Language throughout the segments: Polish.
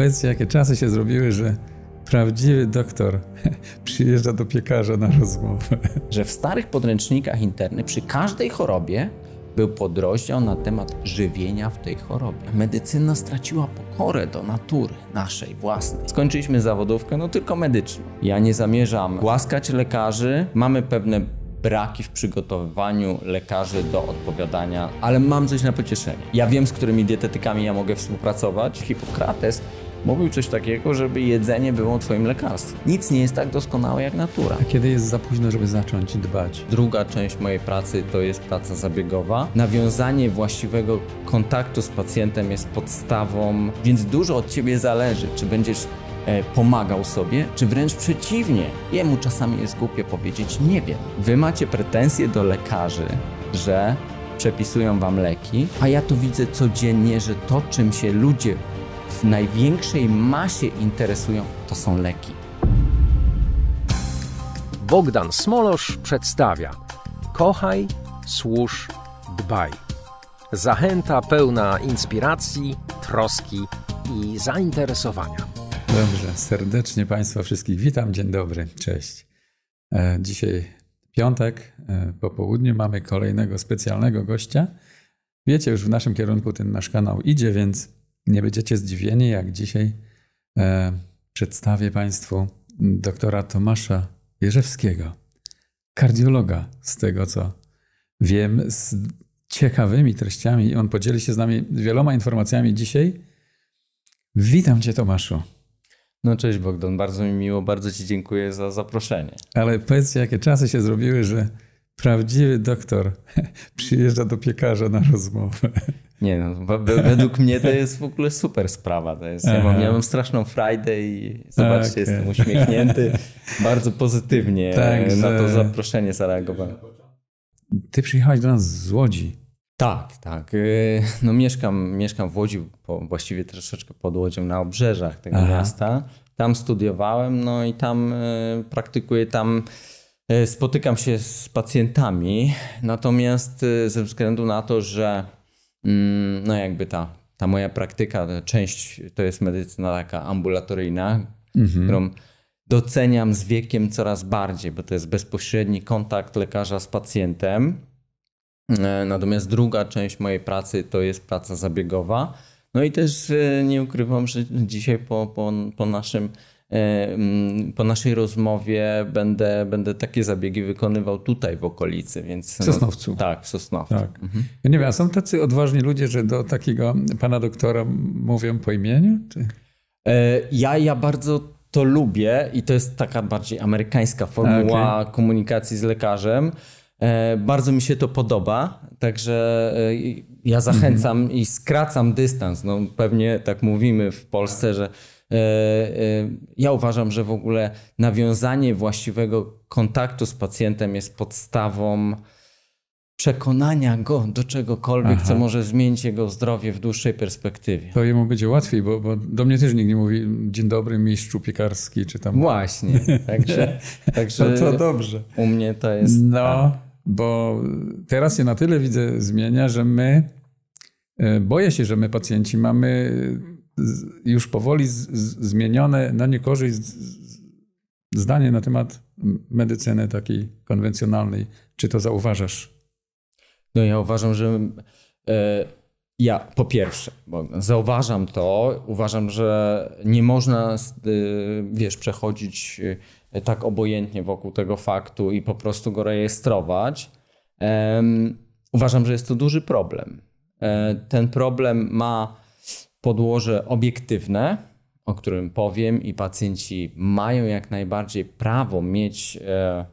Powiedzcie, jakie czasy się zrobiły, że prawdziwy doktor przyjeżdża do piekarza na rozmowę. Że w starych podręcznikach interny przy każdej chorobie był podrozdział na temat żywienia w tej chorobie. Medycyna straciła pokorę do natury naszej własnej. Skończyliśmy zawodówkę, no tylko medyczną. Ja nie zamierzam głaskać lekarzy. Mamy pewne braki w przygotowywaniu lekarzy do odpowiadania, ale mam coś na pocieszenie. Ja wiem, z którymi dietetykami ja mogę współpracować. Hipokrates mówił coś takiego, żeby jedzenie było twoim lekarstwem. Nic nie jest tak doskonałe jak natura. A kiedy jest za późno, żeby zacząć dbać? Druga część mojej pracy to jest praca zabiegowa. Nawiązanie właściwego kontaktu z pacjentem jest podstawą, więc dużo od ciebie zależy, czy będziesz e, pomagał sobie, czy wręcz przeciwnie. Jemu czasami jest głupie powiedzieć nie wiem. Wy macie pretensje do lekarzy, że przepisują wam leki, a ja to widzę codziennie, że to czym się ludzie w największej masie interesują, to są leki. Bogdan Smolosz przedstawia Kochaj, służ, dbaj. Zachęta pełna inspiracji, troski i zainteresowania. Dobrze, serdecznie Państwa wszystkich witam. Dzień dobry, cześć. E, dzisiaj piątek e, po południu mamy kolejnego specjalnego gościa. Wiecie, już w naszym kierunku ten nasz kanał idzie, więc nie będziecie zdziwieni, jak dzisiaj e, przedstawię Państwu doktora Tomasza Jerzewskiego, kardiologa, z tego co wiem, z ciekawymi treściami. On podzieli się z nami wieloma informacjami dzisiaj. Witam Cię, Tomaszu. No cześć Bogdan, bardzo mi miło, bardzo Ci dziękuję za zaproszenie. Ale powiedzcie, jakie czasy się zrobiły, że prawdziwy doktor przyjeżdża do piekarza na rozmowę. Nie no, według mnie to jest w ogóle super sprawa. To jest, ja, mam, straszną frajdę i zobaczcie, okay. Tak. jestem uśmiechnięty. Bardzo pozytywnie e, tak, na to zaproszenie zareagowałem. Ty przyjechałeś do nas z Łodzi. Tak, tak. E, no mieszkam, mieszkam w Łodzi, właściwie troszeczkę pod Łodzią, na obrzeżach tego Aha. miasta. Tam studiowałem, no i tam e, praktykuję, tam spotykam się z pacjentami. Natomiast ze względu na to, że Mm, no jakby ta, ta moja praktyka, ta część to jest medycyna taka ambulatoryjna, mhm. którą doceniam z wiekiem coraz bardziej, bo to jest bezpośredni kontakt lekarza z pacjentem. E, natomiast druga część mojej pracy to jest praca zabiegowa. No i też e, nie ukrywam, że dzisiaj po, po, po naszym E, mm, po naszej rozmowie będę, będę takie zabiegi wykonywał tutaj w okolicy, więc... W no, Sosnowcu. No, tak, w Sosnowcu. Tak. Mhm. Ja nie wiem, a są tacy odważni ludzie, że do takiego pana doktora mówią po imieniu? Czy? E, ja, ja bardzo to lubię i to jest taka bardziej amerykańska formuła okay. komunikacji z lekarzem. E, bardzo mi się to podoba, także ja zachęcam mhm. i skracam dystans. No, pewnie tak mówimy w Polsce, że E, e, ja uważam, że w ogóle nawiązanie właściwego kontaktu z pacjentem jest podstawą przekonania go do czegokolwiek, Aha. co może zmienić jego zdrowie w dłuższej perspektywie. To jemu będzie łatwiej, bo, bo do mnie też nikt nie mówi dzień dobry, mistrzu piekarski czy tam. Właśnie, także, także no to dobrze. U mnie to jest... No, tak. bo teraz się na tyle widzę zmienia, że my, e, boję się, że my pacjenci mamy już powoli z, z, zmienione na niekorzyść zdanie na temat medycyny takiej konwencjonalnej. Czy to zauważasz? No ja uważam, że e, ja po pierwsze, bo zauważam to, uważam, że nie można, e, wiesz, przechodzić e, tak obojętnie wokół tego faktu i po prostu go rejestrować. Uważam, że jest to duży problem. Ten problem ma podłoże obiektywne, o którym powiem, i pacjenci mają jak najbardziej prawo mieć e,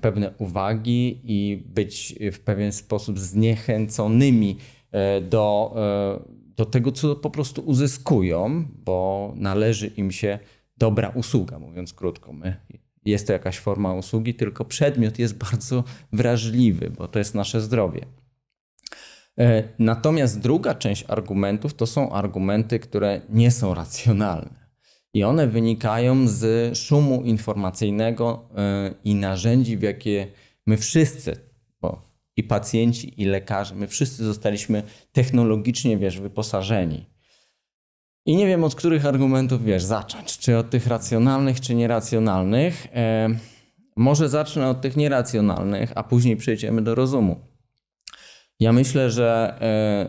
pewne uwagi i być w pewien sposób zniechęconymi e, do, e, do tego, co po prostu uzyskują, bo należy im się dobra usługa, mówiąc krótko. My, jest to jakaś forma usługi, tylko przedmiot jest bardzo wrażliwy, bo to jest nasze zdrowie. E, natomiast druga część argumentów to są argumenty, które nie są racjonalne. I one wynikają z szumu informacyjnego e, i narzędzi, w jakie my wszyscy, bo i pacjenci, i lekarze, my wszyscy zostaliśmy technologicznie, wiesz, wyposażeni. I nie wiem, od których argumentów, wiesz, zacząć. Czy od tych racjonalnych, czy nieracjonalnych. E, może zacznę od tych nieracjonalnych, a później przejdziemy do rozumu. Ja myślę, że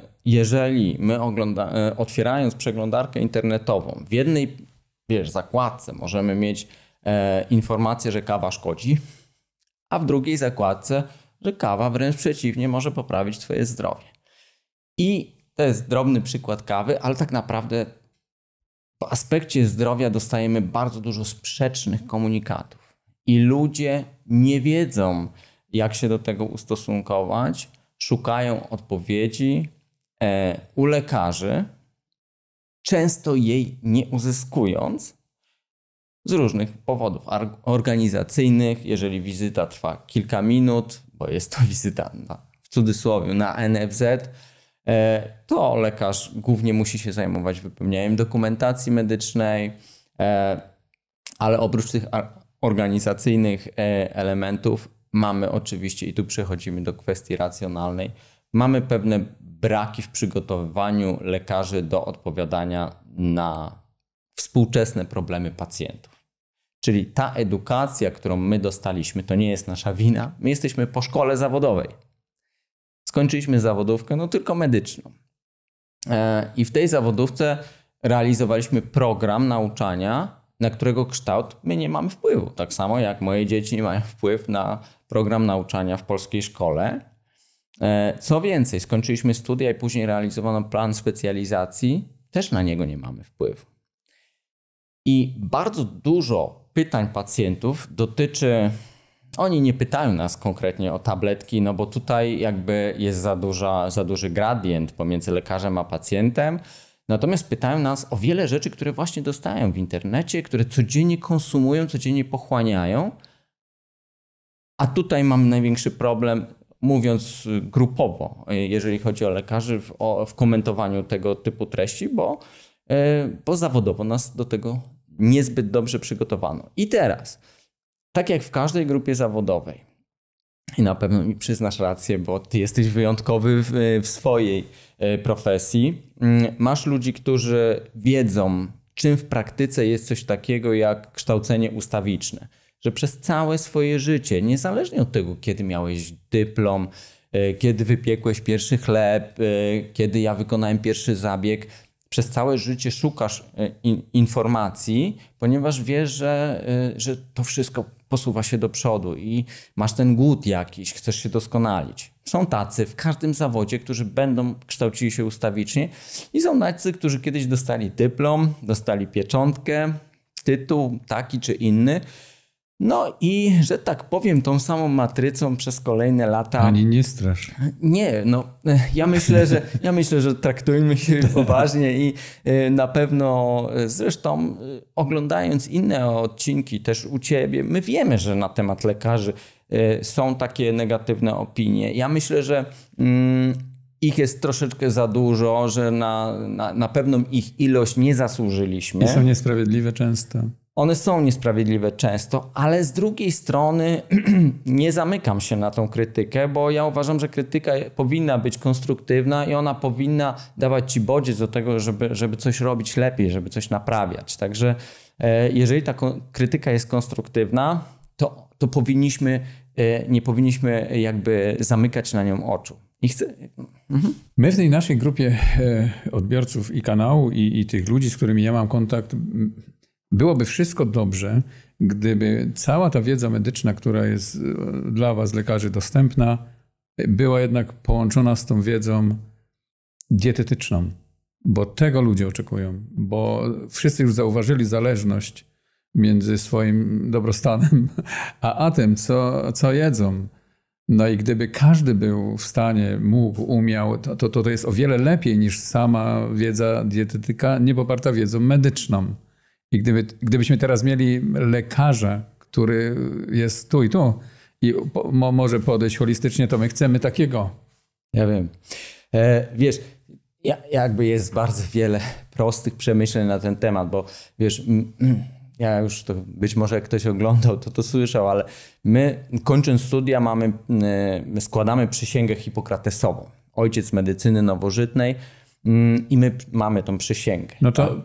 e, jeżeli my ogląda, e, otwierając przeglądarkę internetową, w jednej wiesz, zakładce możemy mieć e, informację, że kawa szkodzi, a w drugiej zakładce, że kawa wręcz przeciwnie może poprawić Twoje zdrowie. I to jest drobny przykład kawy, ale tak naprawdę w aspekcie zdrowia dostajemy bardzo dużo sprzecznych komunikatów i ludzie nie wiedzą, jak się do tego ustosunkować szukają odpowiedzi e, u lekarzy, często jej nie uzyskując z różnych powodów organizacyjnych, jeżeli wizyta trwa kilka minut, bo jest to wizyta na, w cudzysłowie na NFZ, e, to lekarz głównie musi się zajmować wypełnianiem dokumentacji medycznej, e, ale oprócz tych organizacyjnych elementów Mamy oczywiście, i tu przechodzimy do kwestii racjonalnej, mamy pewne braki w przygotowywaniu lekarzy do odpowiadania na współczesne problemy pacjentów. Czyli ta edukacja, którą my dostaliśmy, to nie jest nasza wina. My jesteśmy po szkole zawodowej. Skończyliśmy zawodówkę, no tylko medyczną. E, I w tej zawodówce realizowaliśmy program nauczania, na którego kształt my nie mamy wpływu. Tak samo jak moje dzieci nie mają wpływ na program nauczania w polskiej szkole. E, co więcej, skończyliśmy studia i później realizowano plan specjalizacji, też na niego nie mamy wpływu. I bardzo dużo pytań pacjentów dotyczy. Oni nie pytają nas konkretnie o tabletki, no bo tutaj jakby jest za, duża, za duży gradient pomiędzy lekarzem a pacjentem Natomiast pytają nas o wiele rzeczy, które właśnie dostają w internecie, które codziennie konsumują, codziennie pochłaniają. A tutaj mam największy problem, mówiąc y, grupowo, y, jeżeli chodzi o lekarzy, w, o, w komentowaniu tego typu treści, bo, y, bo zawodowo nas do tego niezbyt dobrze przygotowano. I teraz, tak jak w każdej grupie zawodowej, i na pewno mi przyznasz rację, bo ty jesteś wyjątkowy w, e, w swojej e, profesji. Mm, masz ludzi, którzy wiedzą, czym w praktyce jest coś takiego jak kształcenie ustawiczne. Że przez całe swoje życie, niezależnie od tego, kiedy miałeś dyplom, e, kiedy wypiekłeś pierwszy chleb, kiedy ja wykonałem pierwszy zabieg, przez całe życie szukasz informacji, ponieważ wiesz, że, że to wszystko posuwa się do przodu i masz ten głód jakiś, chcesz się doskonalić. Są tacy w każdym zawodzie, którzy będą kształcili się ustawicznie i są tacy, którzy kiedyś dostali dyplom, dostali pieczątkę, tytuł taki czy inny no i, że tak powiem, tą samą matrycą przez kolejne lata. Ani nie strasz. Nie, no e, ja myślę, że, ja myślę, że traktujmy się poważnie i e, na pewno e, zresztą oglądając inne odcinki też u ciebie, my wiemy, że na temat lekarzy są takie negatywne opinie. Ja myślę, że mm, ich jest troszeczkę za dużo, że na, na, na pewną ich ilość nie zasłużyliśmy. I są niesprawiedliwe często. One są niesprawiedliwe często, ale z drugiej strony nie zamykam się na tą krytykę, bo ja uważam, że krytyka powinna być konstruktywna i ona powinna dawać ci bodziec do tego, żeby, żeby coś robić lepiej, żeby coś naprawiać. Także e, jeżeli ta krytyka jest konstruktywna, to, to powinniśmy, e, nie powinniśmy jakby zamykać na nią oczu. Chcę... Mhm. My w tej naszej grupie e, odbiorców i kanału, i, i tych ludzi, z którymi ja mam kontakt, Byłoby wszystko dobrze, gdyby cała ta wiedza medyczna, która jest e, dla Was, lekarzy, dostępna, była jednak połączona z tą wiedzą dietetyczną, bo tego ludzie oczekują, bo wszyscy już zauważyli zależność między swoim dobrostanem a, a tym, co, co jedzą. No i gdyby każdy był w stanie, mógł, umiał, to to, to jest o wiele lepiej niż sama wiedza dietetyka, niepoparta wiedzą medyczną. I gdyby, gdybyśmy teraz mieli lekarza, który jest tu i tu i po, mo, może podejść holistycznie, to my chcemy takiego. Ja wiem. E, wiesz, ja, jakby jest bardzo wiele prostych przemyśleń na ten temat, bo wiesz, ja już to być może jak ktoś oglądał, to to słyszał, ale my kończąc studia mamy, e, składamy przysięgę hipokratesową. Ojciec medycyny nowożytnej, mm, i my mamy tą przysięgę. No to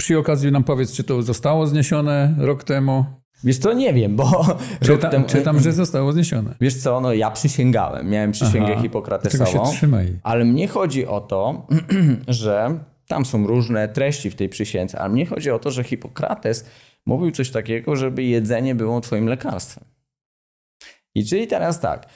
przy okazji nam powiedz, czy to zostało zniesione rok temu? Wiesz co, nie wiem, bo... Czyta, temu... Czytam, że zostało zniesione. Wiesz co, no ja przysięgałem, miałem przysięgę Aha, hipokratesową. się trzymaj. Ale mnie chodzi o to, że tam są różne treści w tej przysiędze, ale mnie chodzi o to, że Hipokrates mówił coś takiego, żeby jedzenie było twoim lekarstwem. I czyli teraz tak,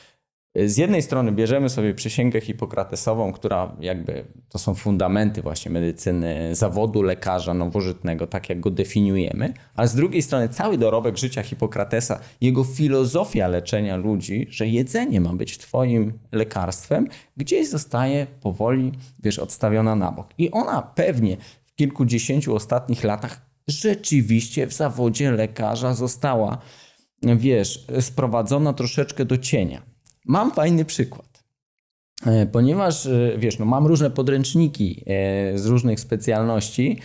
z jednej strony bierzemy sobie przysięgę hipokratesową, która jakby to są fundamenty właśnie medycyny, zawodu lekarza nowożytnego, tak jak go definiujemy, a z drugiej strony cały dorobek życia Hipokratesa, jego filozofia leczenia ludzi, że jedzenie ma być twoim lekarstwem, gdzieś zostaje powoli, wiesz, odstawiona na bok. I ona pewnie w kilkudziesięciu ostatnich latach rzeczywiście w zawodzie lekarza została, wiesz, sprowadzona troszeczkę do cienia Mam fajny przykład. E, ponieważ, e, wiesz, no mam różne podręczniki e, z różnych specjalności,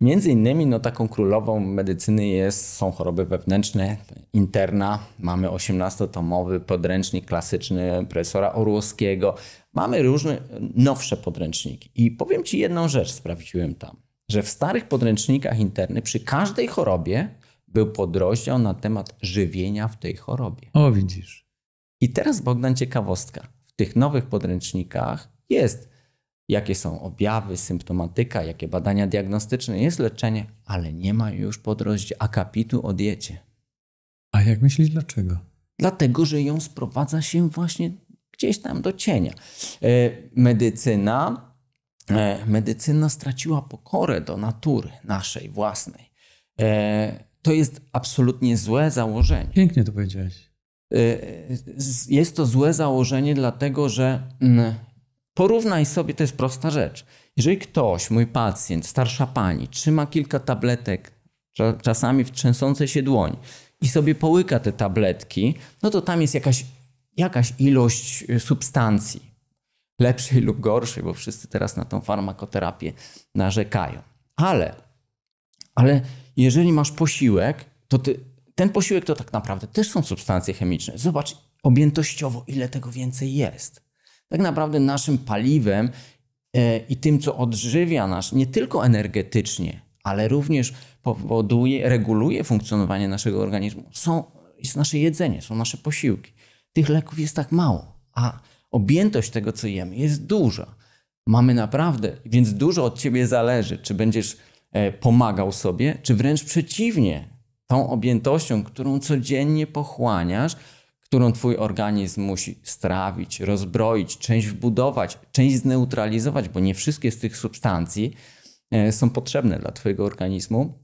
Między innymi no, taką królową medycyny jest, są choroby wewnętrzne, interna. Mamy 18-tomowy podręcznik klasyczny profesora Orłowskiego. Mamy różne nowsze podręczniki. I powiem Ci jedną rzecz, sprawdziłem tam, że w starych podręcznikach interny przy każdej chorobie był podrozdział na temat żywienia w tej chorobie. O, widzisz. I teraz Bogdan ciekawostka. W tych nowych podręcznikach jest, jakie są objawy, symptomatyka, jakie badania diagnostyczne, jest leczenie, ale nie ma już podrozdzie akapitu o diecie. A jak myślisz dlaczego? Dlatego, że ją sprowadza się właśnie gdzieś tam do cienia. E, medycyna, e, medycyna straciła pokorę do natury naszej własnej. E, to jest absolutnie złe założenie. Pięknie to powiedziałeś. Y, y, jest to złe założenie, dlatego że mm, porównaj sobie, to jest prosta rzecz. Jeżeli ktoś, mój pacjent, starsza pani, trzyma kilka tabletek, czasami w trzęsącej się dłoń, i sobie połyka te tabletki, no to tam jest jakaś, jakaś ilość y, substancji, lepszej lub gorszej, bo wszyscy teraz na tą farmakoterapię narzekają. Ale, ale jeżeli masz posiłek, to ty ten posiłek to tak naprawdę też są substancje chemiczne. Zobacz objętościowo, ile tego więcej jest. Tak naprawdę naszym paliwem e, i tym, co odżywia nas nie tylko energetycznie, ale również powoduje, reguluje funkcjonowanie naszego organizmu, są, jest nasze jedzenie, są nasze posiłki. Tych leków jest tak mało, a objętość tego, co jemy, jest duża. Mamy naprawdę, więc dużo od ciebie zależy, czy będziesz e, pomagał sobie, czy wręcz przeciwnie, tą objętością, którą codziennie pochłaniasz, którą twój organizm musi strawić, rozbroić, część wbudować, część zneutralizować, bo nie wszystkie z tych substancji e, są potrzebne dla twojego organizmu,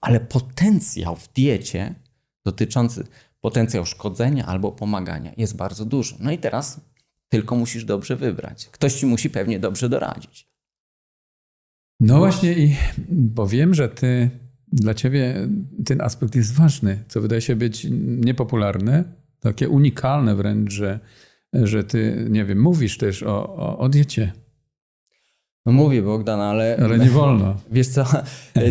ale potencjał w diecie dotyczący potencjał szkodzenia albo pomagania jest bardzo duży. No i teraz tylko musisz dobrze wybrać. Ktoś ci musi pewnie dobrze doradzić. No właśnie i bo wiem, że ty dla ciebie ten aspekt jest ważny, co wydaje się być niepopularne, takie unikalne wręcz, że, że ty, nie wiem, mówisz też o, o, o diecie. No mówię Bogdan, ale... Ale nie wolno. Wiesz co,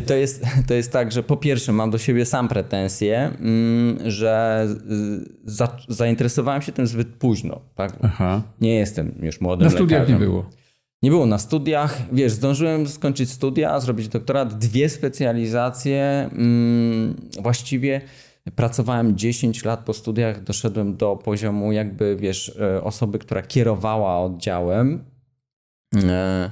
to jest, to jest tak, że po pierwsze mam do siebie sam pretensje, mm, że za, zainteresowałem się tym zbyt późno. Tak? Aha. Nie jestem już młodym Na studiach lekarzem. nie było nie było na studiach. Wiesz, zdążyłem skończyć studia, zrobić doktorat, dwie specjalizacje. Mm, właściwie pracowałem 10 lat po studiach, doszedłem do poziomu jakby, wiesz, e, osoby, która kierowała oddziałem, e,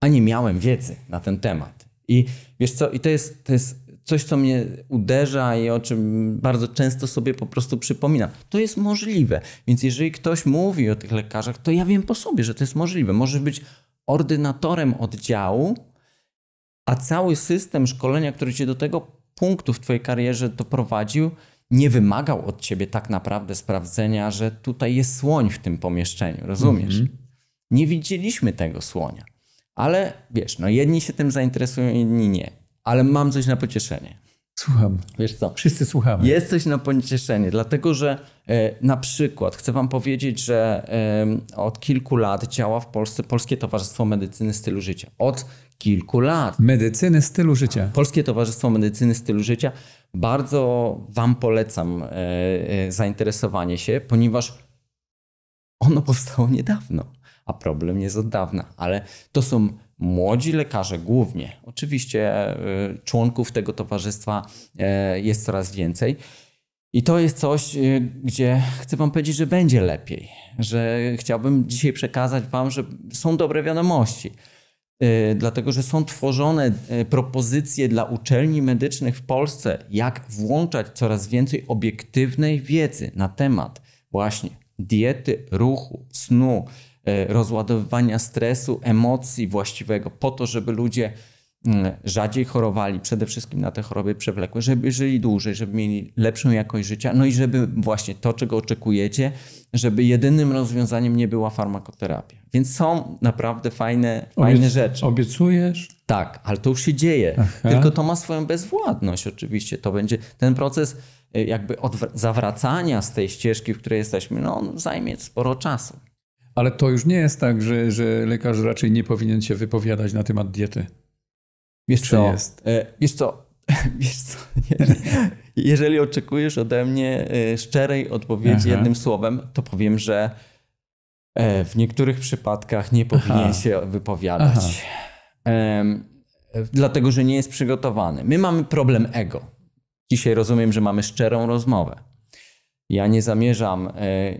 a nie miałem wiedzy na ten temat. I wiesz co, i to jest, to jest coś, co mnie uderza i o czym bardzo często sobie po prostu przypominam. To jest możliwe. Więc jeżeli ktoś mówi o tych lekarzach, to ja wiem po sobie, że to jest możliwe. Może być ordynatorem oddziału, a cały system szkolenia, który cię do tego punktu w twojej karierze doprowadził, nie wymagał od ciebie tak naprawdę sprawdzenia, że tutaj jest słoń w tym pomieszczeniu, rozumiesz? Mm -hmm. Nie widzieliśmy tego słonia. Ale wiesz, no jedni się tym zainteresują, inni nie. Ale mam coś na pocieszenie. Słucham. Wiesz co? Wszyscy słuchamy. Jest coś na pocieszenie, dlatego że E, na przykład chcę Wam powiedzieć, że e, od kilku lat działa w Polsce Polskie Towarzystwo Medycyny Stylu Życia. Od kilku lat. Medycyny stylu życia. Polskie Towarzystwo Medycyny Stylu Życia. Bardzo Wam polecam e, zainteresowanie się, ponieważ ono powstało niedawno, a problem jest od dawna, ale to są młodzi lekarze głównie. Oczywiście członków tego towarzystwa jest coraz więcej i to jest coś, y, gdzie chcę Wam powiedzieć, że będzie lepiej, że chciałbym dzisiaj przekazać Wam, że są dobre wiadomości, y, dlatego że są tworzone y, propozycje dla uczelni medycznych w Polsce, jak włączać coraz więcej obiektywnej wiedzy na temat właśnie diety, ruchu, snu, rozładowywania stresu, emocji właściwego, po to, żeby ludzie Mm, rzadziej chorowali, przede wszystkim na te choroby przewlekłe, żeby żyli dłużej, żeby mieli lepszą jakość życia, no i żeby właśnie to, czego oczekujecie, żeby jedynym rozwiązaniem nie była farmakoterapia. Więc są naprawdę fajne, Obiec- fajne rzeczy. Obiecujesz? Tak, ale to już się dzieje. Aha. Tylko to ma swoją bezwładność oczywiście. To będzie ten proces y, jakby odwr- zawracania z tej ścieżki, w której jesteśmy, no on zajmie sporo czasu. Ale to już nie jest tak, że, że lekarz raczej nie powinien się wypowiadać na temat diety. E, wiesz co? Jest. Wiesz co? Wiesz co? Jeżeli oczekujesz ode mnie e, szczerej odpowiedzi Aha. jednym słowem, to powiem, że e, w niektórych przypadkach nie powinien Aha. się wypowiadać. dlatego, że nie jest przygotowany. My mamy problem ego. Dzisiaj rozumiem, że mamy szczerą rozmowę. Ja nie zamierzam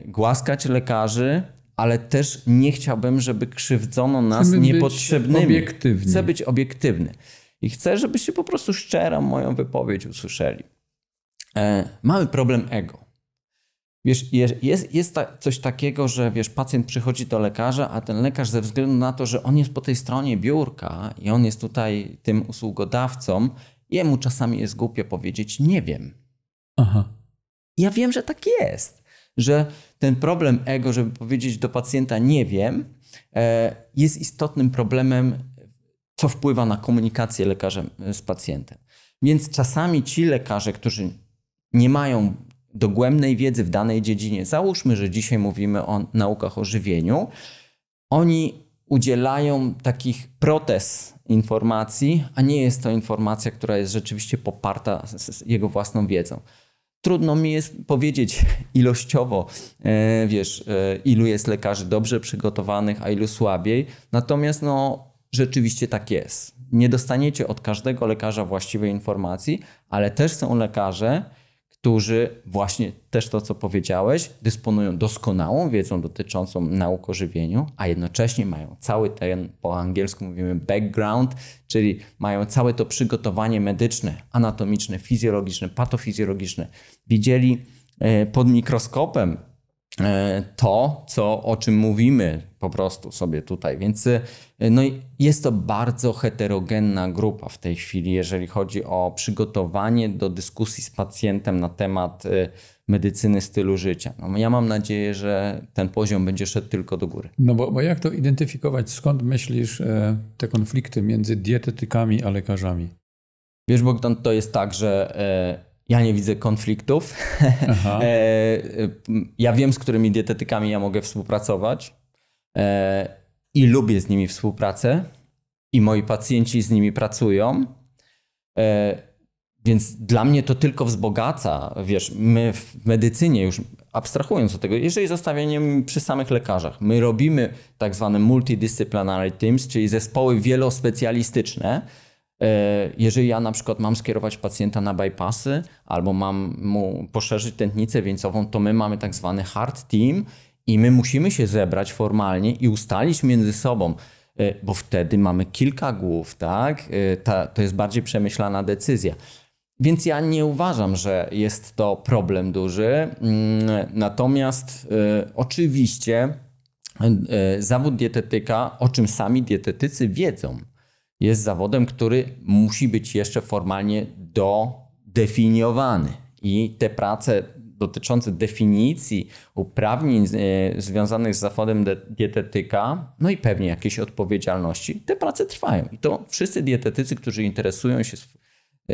głaskać lekarzy, ale też nie chciałbym, żeby krzywdzono nas Chcemy niepotrzebnymi. Być obiektywni. Chcę być obiektywny. I chcę, żebyście po prostu szczerą moją wypowiedź usłyszeli. E, mamy problem ego. Wiesz, jest, jest, jest ta, coś takiego, że wiesz, pacjent przychodzi do lekarza, a ten lekarz ze względu na to, że on jest po tej stronie biurka i on jest tutaj tym usługodawcą, jemu czasami jest głupio powiedzieć nie wiem. Aha. Ja wiem, że tak jest, że ten problem ego, żeby powiedzieć do pacjenta nie wiem, e, jest istotnym problemem, co wpływa na komunikację lekarzem z pacjentem. Więc czasami ci lekarze, którzy nie mają dogłębnej wiedzy w danej dziedzinie, załóżmy, że dzisiaj mówimy o naukach o żywieniu, oni udzielają takich protez informacji, a nie jest to informacja, która jest rzeczywiście poparta jego własną wiedzą. Trudno mi jest powiedzieć ilościowo, e, wiesz, e, ilu jest lekarzy dobrze przygotowanych, a ilu słabiej. Natomiast no, rzeczywiście tak jest. Nie dostaniecie od każdego lekarza właściwej informacji, ale też są lekarze, którzy właśnie też to, co powiedziałeś, dysponują doskonałą wiedzą dotyczącą nauk o żywieniu, a jednocześnie mają cały ten, po angielsku mówimy background, czyli mają całe to przygotowanie medyczne, anatomiczne, fizjologiczne, patofizjologiczne. Widzieli e, pod mikroskopem E, to, co, o czym mówimy po prostu sobie tutaj. Więc e, no, jest to bardzo heterogenna grupa w tej chwili, jeżeli chodzi o przygotowanie do dyskusji z pacjentem na temat e, medycyny stylu życia. No, ja mam nadzieję, że ten poziom będzie szedł tylko do góry. No bo, bo jak to identyfikować? Skąd myślisz te konflikty między dietetykami a lekarzami? Wiesz, Bogdan, to jest tak, że ja nie widzę konfliktów. E, e, ja wiem, z którymi dietetykami ja mogę współpracować e, i lubię z nimi współpracę i moi pacjenci z nimi pracują. Więc dla mnie to tylko wzbogaca, wiesz, my w medycynie już abstrahując od tego, jeżeli zostawieniem przy samych lekarzach, my robimy tak zwane multidisciplinary teams, czyli zespoły wielospecjalistyczne, E, jeżeli ja na przykład mam skierować pacjenta na bypassy albo mam mu poszerzyć tętnicę wieńcową, to my mamy tak zwany hard team i my musimy się zebrać formalnie i ustalić między sobą, e, bo wtedy mamy kilka głów, tak? E, ta, to jest bardziej przemyślana decyzja. Więc ja nie uważam, że jest to problem duży. Mm, natomiast oczywiście zawód dietetyka, o czym sami dietetycy wiedzą, jest zawodem, który musi być jeszcze formalnie dodefiniowany. I te prace dotyczące definicji uprawnień e, związanych z zawodem dietetyka, no i pewnie jakiejś odpowiedzialności, te prace trwają. I to wszyscy dietetycy, którzy interesują się e,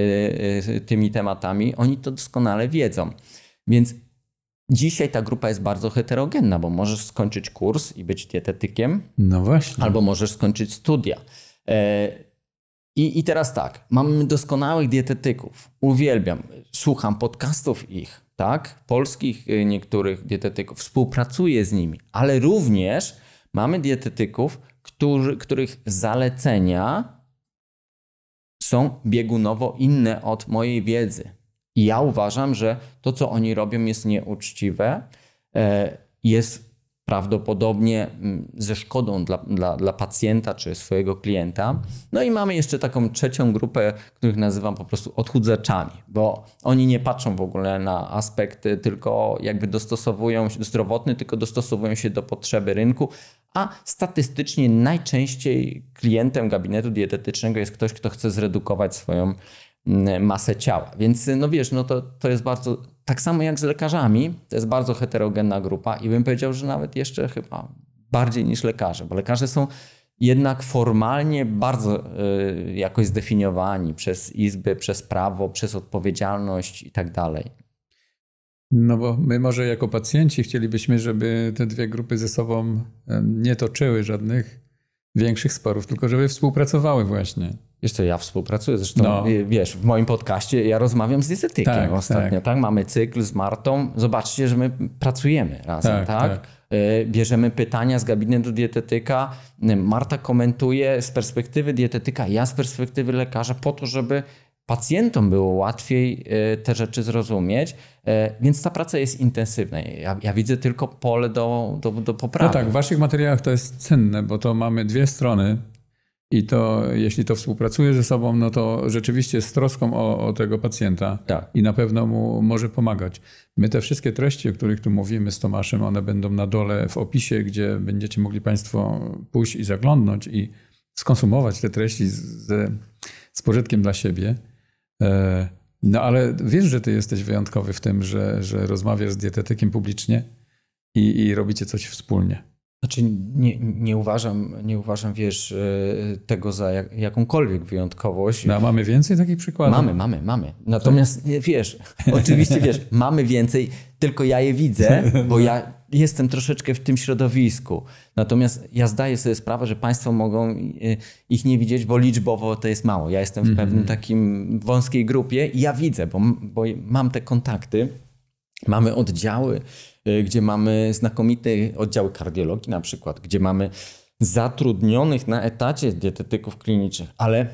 e, tymi tematami, oni to doskonale wiedzą. Więc Dzisiaj ta grupa jest bardzo heterogenna, bo możesz skończyć kurs i być dietetykiem. No właśnie. Albo możesz skończyć studia. E, I, I teraz tak, mamy doskonałych dietetyków, uwielbiam, słucham podcastów ich, tak, polskich y, niektórych dietetyków, współpracuję z nimi, ale również mamy dietetyków, którzy, których zalecenia są biegunowo inne od mojej wiedzy. I ja uważam, że to, co oni robią, jest nieuczciwe, e, jest prawdopodobnie mm, ze szkodą dla, dla, dla pacjenta czy swojego klienta. No i mamy jeszcze taką trzecią grupę, których nazywam po prostu odchudzaczami, bo oni nie patrzą w ogóle na aspekty, tylko jakby dostosowują się, zdrowotny, tylko dostosowują się do potrzeby rynku, a statystycznie najczęściej klientem gabinetu dietetycznego jest ktoś, kto chce zredukować swoją mm, masę ciała. Więc no wiesz, no to, to jest bardzo tak samo jak z lekarzami, to jest bardzo heterogenna grupa i bym powiedział, że nawet jeszcze chyba bardziej niż lekarze, bo lekarze są jednak formalnie bardzo y, jakoś zdefiniowani przez izby, przez prawo, przez odpowiedzialność i tak dalej. No bo my może jako pacjenci chcielibyśmy, żeby te dwie grupy ze sobą y, nie toczyły żadnych większych sporów, tylko żeby współpracowały właśnie. Jeszcze ja współpracuję, zresztą no. Y, wiesz, w moim podcaście ja rozmawiam z dietetykiem tak, ostatnio, tak. tak. Mamy cykl z Martą. Zobaczcie, że my pracujemy razem, tak? tak? tak. Y, bierzemy pytania z gabinetu dietetyka. Y, Marta komentuje z perspektywy dietetyka, ja z perspektywy lekarza, po to, żeby pacjentom było łatwiej te rzeczy zrozumieć, więc ta praca jest intensywna. Ja, ja, widzę tylko pole do, do, do poprawy. No tak, w waszych materiałach to jest cenne, bo to mamy dwie strony. I to, jeśli to współpracuje ze sobą, no to rzeczywiście z troską o, o tego pacjenta tak. i na pewno mu może pomagać. My te wszystkie treści, o których tu mówimy z Tomaszem, one będą na dole w opisie, gdzie będziecie mogli Państwo pójść i zaglądnąć i skonsumować te treści z, z, pożytkiem dla siebie. E, no ale wiesz, że Ty jesteś wyjątkowy w tym, że, że rozmawiasz z dietetykiem publicznie i, i robicie coś wspólnie. Znaczy nie, nie uważam, nie uważam, wiesz, e, tego za jak, jakąkolwiek wyjątkowość. No, a mamy więcej takich przykładów? Mamy, mamy, mamy. Natomiast tak. wiesz, oczywiście wiesz, mamy więcej, tylko ja je widzę, bo ja jestem troszeczkę w tym środowisku. Natomiast ja zdaję sobie sprawę, że państwo mogą e, ich nie widzieć, bo liczbowo to jest mało. Ja jestem w mm -hmm. pewnym takim wąskiej grupie i ja widzę, bo, bo mam te kontakty. Mamy oddziały, y, gdzie mamy znakomite oddziały kardiologii na przykład, gdzie mamy zatrudnionych na etacie dietetyków klinicznych, ale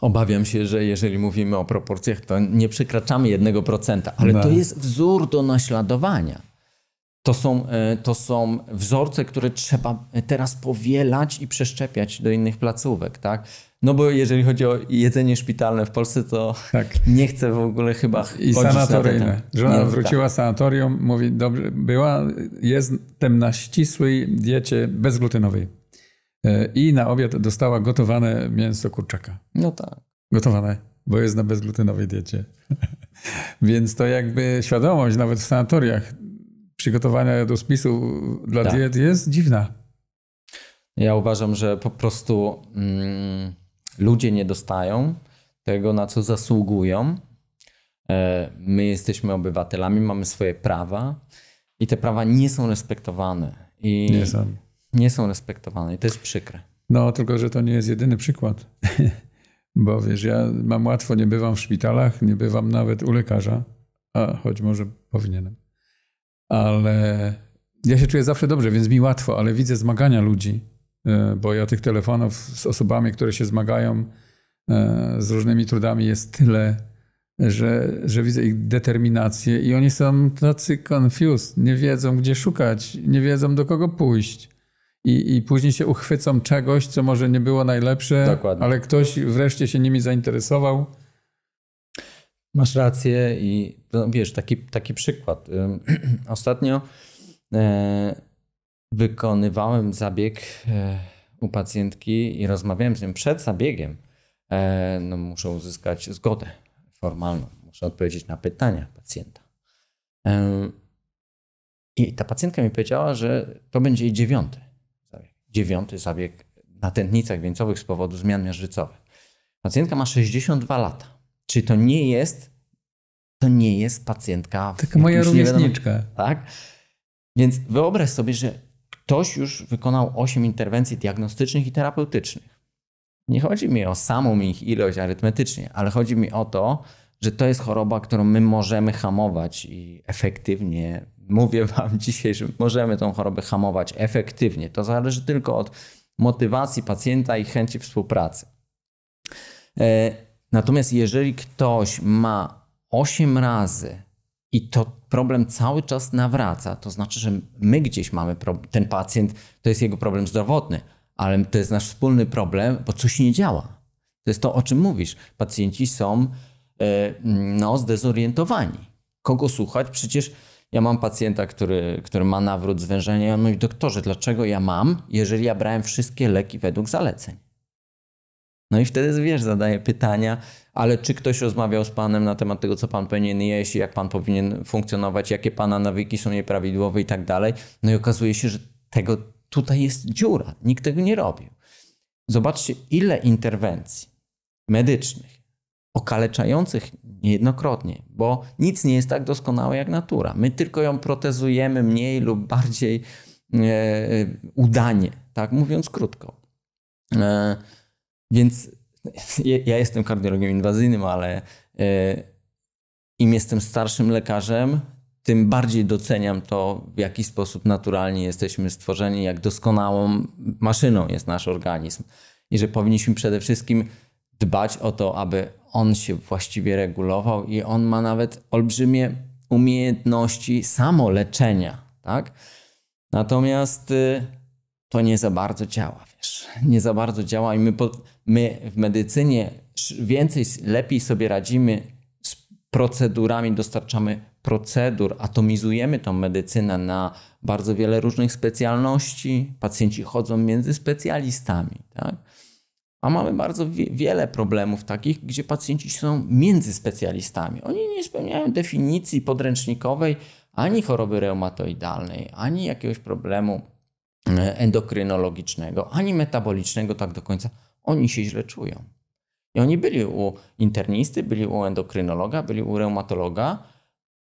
Obawiam się, że jeżeli mówimy o proporcjach, to nie przekraczamy 1%, ale no. to jest wzór do naśladowania. To są, e, to są wzorce, które trzeba e, teraz powielać i przeszczepiać do innych placówek, tak? No bo jeżeli chodzi o jedzenie szpitalne w Polsce, to tak. nie chcę w ogóle chyba. I sanatoryjne. Żona nie, no wróciła tak. sanatorium, mówi, dobrze, była, jestem na ścisłej diecie bezglutenowej. E, I na obiad dostała gotowane mięso kurczaka. No tak. Gotowane, bo jest na bezglutenowej diecie. Więc to jakby świadomość nawet w sanatoriach przygotowania do spisu dla tak. diet jest dziwna. Ja uważam, że po prostu mm, ludzie nie dostają tego, na co zasługują. E, my jesteśmy obywatelami, mamy swoje prawa i te prawa nie są respektowane. I nie są. Nie są respektowane i to jest przykre. No, tylko że to nie jest jedyny przykład. Bo wiesz, ja mam łatwo, nie bywam w szpitalach, nie bywam nawet u lekarza, a choć może powinienem ale ja się czuję zawsze dobrze, więc mi łatwo, ale widzę zmagania ludzi, e, bo ja tych telefonów z osobami, które się zmagają e, z różnymi trudami jest tyle, że, że widzę ich determinację i oni są tacy confused, nie wiedzą gdzie szukać, nie wiedzą do kogo pójść. I, i później się uchwycą czegoś, co może nie było najlepsze, Dokładnie. ale ktoś wreszcie się nimi zainteresował Masz rację i no, wiesz, taki, taki przykład. Ostatnio e, wykonywałem zabieg e, u pacjentki i rozmawiałem z nią przed zabiegiem. E, no, muszę uzyskać zgodę formalną, muszę odpowiedzieć na pytania pacjenta. I ta pacjentka mi powiedziała, że to będzie jej dziewiąty zabieg. Dziewiąty zabieg na tętnicach wieńcowych z powodu zmian miażdżycowych. Pacjentka ma 62 lata czy to nie jest, to nie jest pacjentka. Taka moja rówieśniczka. Tak? Więc wyobraź sobie, że ktoś już wykonał 8 interwencji diagnostycznych i terapeutycznych. Nie chodzi mi o samą ich ilość arytmetycznie, ale chodzi mi o to, że to jest choroba, którą my możemy hamować i efektywnie. Mówię Wam dzisiaj, że możemy tą chorobę hamować efektywnie. To zależy tylko od motywacji pacjenta i chęci współpracy. E, Natomiast jeżeli ktoś ma 8 razy i to problem cały czas nawraca, to znaczy, że my gdzieś mamy problem. Ten pacjent to jest jego problem zdrowotny, ale to jest nasz wspólny problem, bo coś nie działa. To jest to, o czym mówisz. Pacjenci są e, no, zdezorientowani. Kogo słuchać? Przecież ja mam pacjenta, który, który ma nawrót zwężenia. on mówi, doktorze, dlaczego ja mam, jeżeli ja brałem wszystkie leki według zaleceń? No i wtedy, wiesz, zadaje pytania, ale czy ktoś rozmawiał z Panem na temat tego, co Pan powinien jeść, jak Pan powinien funkcjonować, jakie Pana nawyki są nieprawidłowe i tak dalej. No i okazuje się, że tego tutaj jest dziura. Nikt tego nie robił. Zobaczcie, ile interwencji medycznych, okaleczających niejednokrotnie, bo nic nie jest tak doskonałe jak natura. My tylko ją protezujemy mniej lub bardziej e, e udanie, tak mówiąc krótko. E, więc ja jestem kardiologiem inwazyjnym, ale e, im jestem starszym lekarzem, tym bardziej doceniam to, w jaki sposób naturalnie jesteśmy stworzeni, jak doskonałą maszyną jest nasz organizm. I że powinniśmy przede wszystkim dbać o to, aby on się właściwie regulował i on ma nawet olbrzymie umiejętności samoleczenia. Tak? Natomiast y, to nie za bardzo działa, wiesz. Nie za bardzo działa i my, my w medycynie więcej, lepiej sobie radzimy z procedurami, dostarczamy procedur, atomizujemy tą medycynę na bardzo wiele różnych specjalności. Pacjenci chodzą między specjalistami, tak? A mamy bardzo wiele problemów takich, gdzie pacjenci są między specjalistami. Oni nie spełniają definicji podręcznikowej ani choroby reumatoidalnej, ani jakiegoś problemu endokrynologicznego, ani metabolicznego tak do końca, oni się źle czują. I oni byli u internisty, byli u endokrynologa, byli u reumatologa.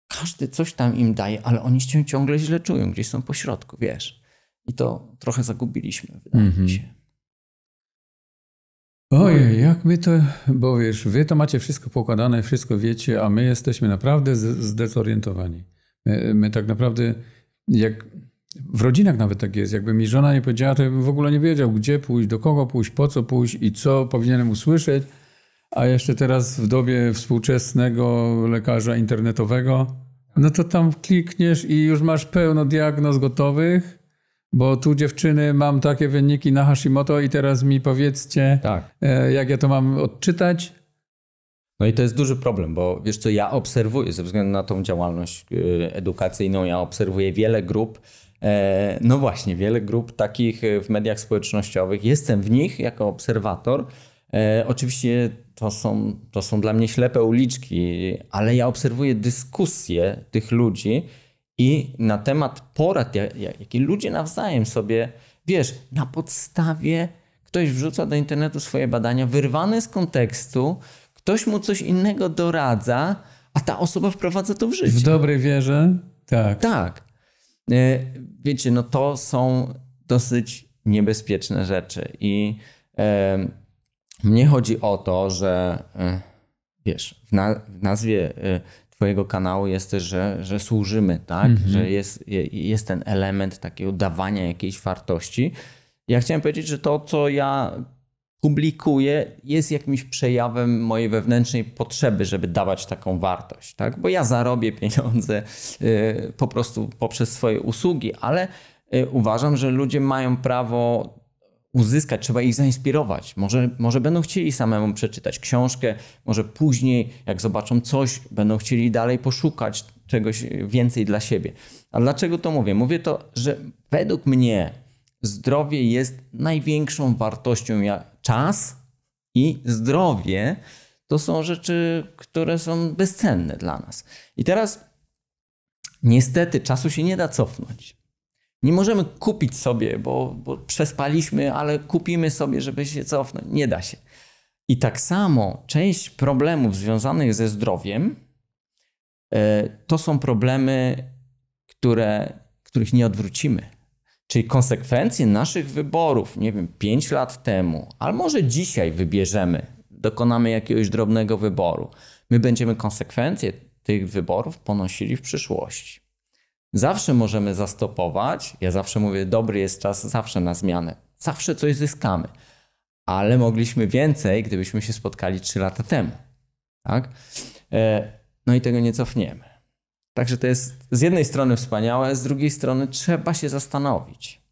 Każdy coś tam im daje, ale oni się ciągle źle czują, gdzieś są po środku, wiesz. I to trochę zagubiliśmy, wydaje mm -hmm. mi mhm. się. Ojej, jak my to, bo wiesz, wy to macie wszystko pokładane, wszystko wiecie, a my jesteśmy naprawdę zdezorientowani. My, my tak naprawdę, jak w rodzinach nawet tak jest. Jakby mi żona nie powiedziała, to ja bym w ogóle nie wiedział, gdzie pójść, do kogo pójść, po co pójść i co powinienem usłyszeć. A jeszcze teraz w dobie współczesnego lekarza internetowego, no to tam klikniesz i już masz pełno diagnoz gotowych, bo tu dziewczyny mam takie wyniki na Hashimoto i teraz mi powiedzcie, tak. E, jak ja to mam odczytać. No i to jest duży problem, bo wiesz co, ja obserwuję ze względu na tą działalność y, edukacyjną, ja obserwuję wiele grup, E, no właśnie, wiele grup takich e, w mediach społecznościowych. Jestem w nich jako obserwator. E, oczywiście to są, to są dla mnie ślepe uliczki, ale ja obserwuję dyskusje tych ludzi i na temat porad, jakie ludzie nawzajem sobie, wiesz, na podstawie ktoś wrzuca do internetu swoje badania, wyrwane z kontekstu, ktoś mu coś innego doradza, a ta osoba wprowadza to w życie. W dobrej wierze? Tak. Tak. E, wiecie, no to są dosyć niebezpieczne rzeczy i mnie chodzi o to, że e, wiesz, w, na, w nazwie e, Twojego kanału jest też, że, że służymy, tak? Mhm. Że jest, jest ten element takiego dawania jakiejś wartości. Ja chciałem powiedzieć, że to, co ja publikuję, jest jakimś przejawem mojej wewnętrznej potrzeby, żeby dawać taką wartość, tak? Bo ja zarobię pieniądze y, po prostu poprzez swoje usługi, ale y, uważam, że ludzie mają prawo uzyskać, trzeba ich zainspirować. Może, może będą chcieli samemu przeczytać książkę, może później, jak zobaczą coś, będą chcieli dalej poszukać czegoś y, więcej dla siebie. A dlaczego to mówię? Mówię to, że według mnie zdrowie jest największą wartością, czas i zdrowie to są rzeczy, które są bezcenne dla nas. I teraz niestety czasu się nie da cofnąć. Nie możemy kupić sobie, bo, bo przespaliśmy, ale kupimy sobie, żeby się cofnąć. Nie da się. I tak samo część problemów związanych ze zdrowiem e, to są problemy, które, których nie odwrócimy. Czyli konsekwencje naszych wyborów, nie wiem, 5 lat temu, ale może dzisiaj wybierzemy, dokonamy jakiegoś drobnego wyboru. My będziemy konsekwencje tych wyborów ponosili w przyszłości. Zawsze możemy zastopować. Ja zawsze mówię, dobry jest czas zawsze na zmianę. Zawsze coś zyskamy. Ale mogliśmy więcej, gdybyśmy się spotkali 3 lata temu. Tak? E, no i tego nie cofniemy. Także to jest z jednej strony wspaniałe, z drugiej strony trzeba się zastanowić.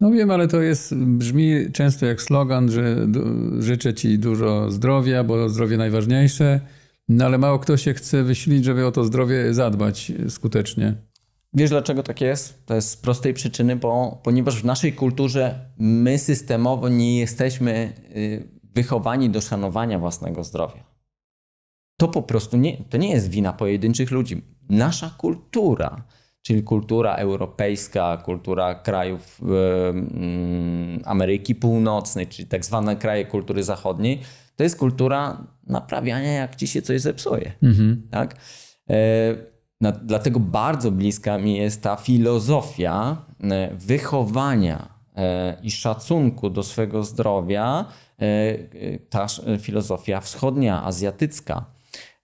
No wiem, ale to jest, brzmi często jak slogan, że życzę ci dużo zdrowia, bo zdrowie najważniejsze, no ale mało kto się chce wysilić, żeby o to zdrowie zadbać skutecznie. Wiesz dlaczego tak jest? To jest z prostej przyczyny, bo ponieważ w naszej kulturze my systemowo nie jesteśmy y, wychowani do szanowania własnego zdrowia to po prostu nie, to nie jest wina pojedynczych ludzi. Nasza kultura, czyli kultura europejska, kultura krajów yy, Ameryki Północnej, czyli tak zwane kraje kultury zachodniej, to jest kultura naprawiania, jak ci się coś zepsuje. Mhm. Tak? E, na, dlatego bardzo bliska mi jest ta filozofia e, wychowania e, i szacunku do swojego zdrowia, ta filozofia wschodnia, azjatycka.